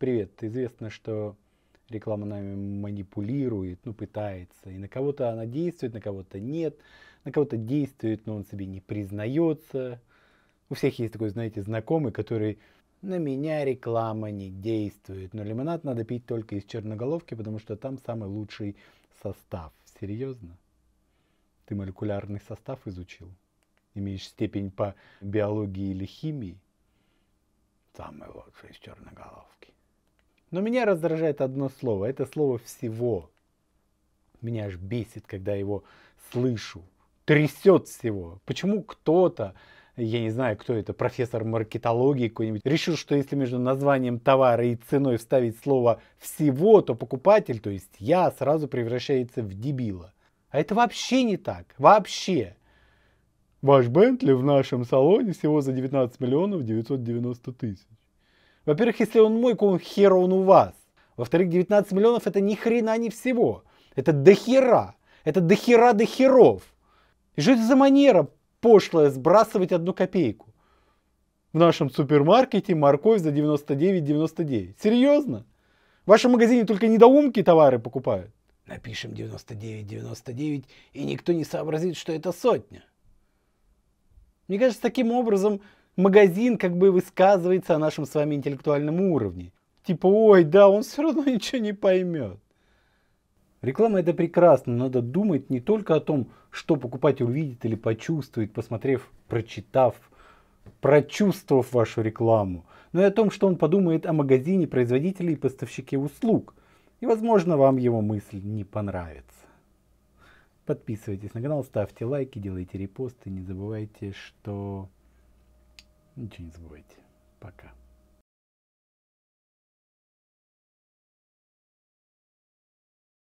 Привет. Известно, что реклама нами манипулирует, ну, пытается. И на кого-то она действует, на кого-то нет. На кого-то действует, но он себе не признается. У всех есть такой, знаете, знакомый, который на меня реклама не действует, но лимонад надо пить только из черноголовки, потому что там самый лучший состав. Серьезно? Ты молекулярный состав изучил? Имеешь степень по биологии или химии? Самый лучший из черноголовки. Но меня раздражает одно слово. Это слово «всего». Меня аж бесит, когда его слышу. Трясет всего. Почему кто-то, я не знаю, кто это, профессор маркетологии какой-нибудь, решил, что если между названием товара и ценой вставить слово «всего», то покупатель, то есть я, сразу превращается в дебила. А это вообще не так. Вообще. Ваш Бентли в нашем салоне всего за 19 миллионов 990 тысяч. Во-первых, если он мой, какого хера он у вас? Во-вторых, 19 миллионов это ни хрена не всего. Это дохера. Это дохера дохеров. И что это за манера пошлая сбрасывать одну копейку? В нашем супермаркете морковь за 99,99. 99. Серьезно? В вашем магазине только недоумки товары покупают. Напишем 99,99 99, и никто не сообразит, что это сотня. Мне кажется, таким образом магазин как бы высказывается о нашем с вами интеллектуальном уровне. Типа, ой, да, он все равно ничего не поймет. Реклама это прекрасно, надо думать не только о том, что покупатель увидит или почувствует, посмотрев, прочитав, прочувствовав вашу рекламу, но и о том, что он подумает о магазине, производителе и поставщике услуг. И, возможно, вам его мысль не понравится. Подписывайтесь на канал, ставьте лайки, делайте репосты, не забывайте, что Ничего не забывайте. Пока.